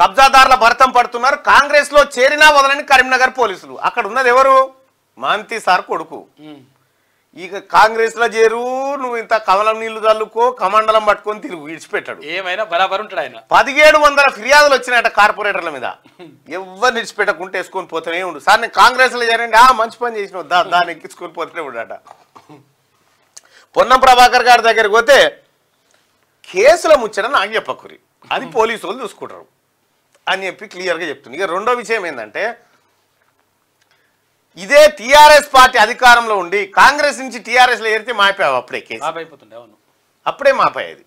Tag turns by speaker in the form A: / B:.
A: కబ్జాదారుల భరతం పడుతున్నారు కాంగ్రెస్లో చేరినా వదలని కరీంనగర్ పోలీసులు అక్కడ ఉన్నది ఎవరు మాంతి సార్ కొడుకు ఇక కాంగ్రెస్లో చేరు నువ్వు ఇంత కమలం నీళ్లు చల్లుకో కమండలం పట్టుకొని తిరుగు విడిచిపెట్టాడు
B: ఏమైనా బరాబర్ ఉంటాడు ఆయన
A: పదిహేడు వందల ఫిర్యాదులు వచ్చినాయట కార్పొరేటర్ల మీద ఎవరు విడిచిపెట్టకుంటే వేసుకొని పోతేనే ఉండు సార్ నేను కాంగ్రెస్లో చేరండి ఆ మంచి పని చేసిన వద్దా దాన్ని ఎక్కించుకొని పోతే ఉండట పొన్నం ప్రభాకర్ గారి దగ్గరికి పోతే కేసుల ముచ్చట నాకు అది పోలీసు వాళ్ళు చూసుకుంటారు అని చెప్పి క్లియర్గా చెప్తుంది ఇక రెండో విషయం ఏంటంటే
C: ఇదే టీఆర్ఎస్ పార్టీ అధికారంలో ఉండి కాంగ్రెస్ నుంచి టీఆర్ఎస్లో ఏరితే మాపేవు అప్పుడే కేసు అప్పుడే మాపాయేది